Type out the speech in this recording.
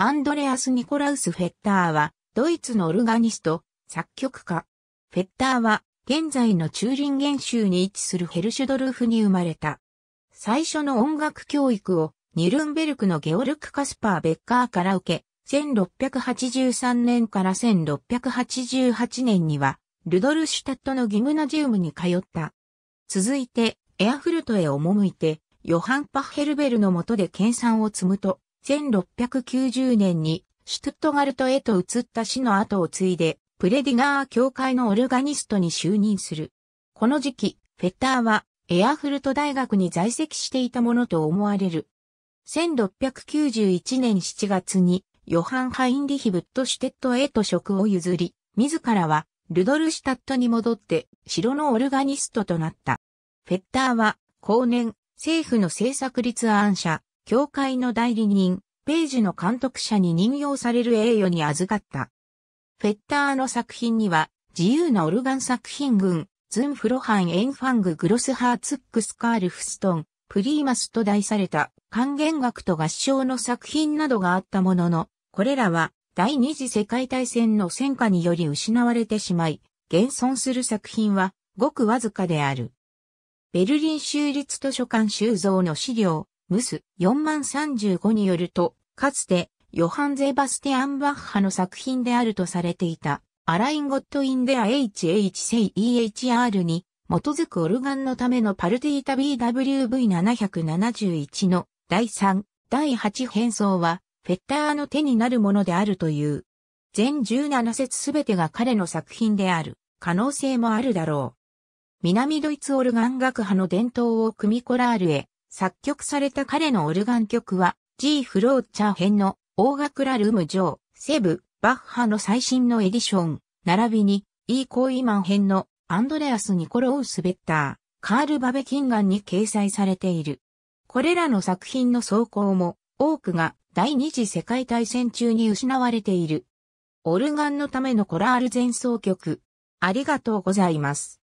アンドレアス・ニコラウス・フェッターは、ドイツのオルガニスト、作曲家。フェッターは、現在のチューリンゲン州に位置するヘルシュドルフに生まれた。最初の音楽教育を、ニルンベルクのゲオルク・カスパー・ベッカーから受け、1683年から1688年には、ルドルシュタットのギムナジウムに通った。続いて、エアフルトへ赴いて、ヨハン・パッヘルベルの下で研鑽を積むと、1690年にシュトゥットガルトへと移った死の後を継いで、プレディガー教会のオルガニストに就任する。この時期、フェッターはエアフルト大学に在籍していたものと思われる。1691年7月にヨハン・ハインリヒ・ブットシュテットへと職を譲り、自らはルドルシュタットに戻って城のオルガニストとなった。フェッターは後年政府の政策立案者教会の代理人、ページの監督者に任用される栄誉に預かった。フェッターの作品には、自由なオルガン作品群、ズンフロハン・エンファング・グロスハーツックス・カール・フストン、プリーマスと題された還元楽と合唱の作品などがあったものの、これらは第二次世界大戦の戦火により失われてしまい、現存する作品はごくわずかである。ベルリン州立図書館収蔵の資料、ムス4035によると、かつて、ヨハン・ゼバスティアン・バッハの作品であるとされていた、アライン・ゴット・イン・デア・ HH・ EHR に、基づくオルガンのためのパルティータ BWV771 の第3、第8変装は、フェッターの手になるものであるという。全17節すべてが彼の作品である、可能性もあるだろう。南ドイツオルガン学派の伝統を組コラールへ作曲された彼のオルガン曲は G フローチャー編の大楽ラルームジョー、セブ、バッハの最新のエディション、並びに E コーイマン編のアンドレアス・ニコロウス・ベッター、カール・バベキンガンに掲載されている。これらの作品の走行も多くが第二次世界大戦中に失われている。オルガンのためのコラール前奏曲。ありがとうございます。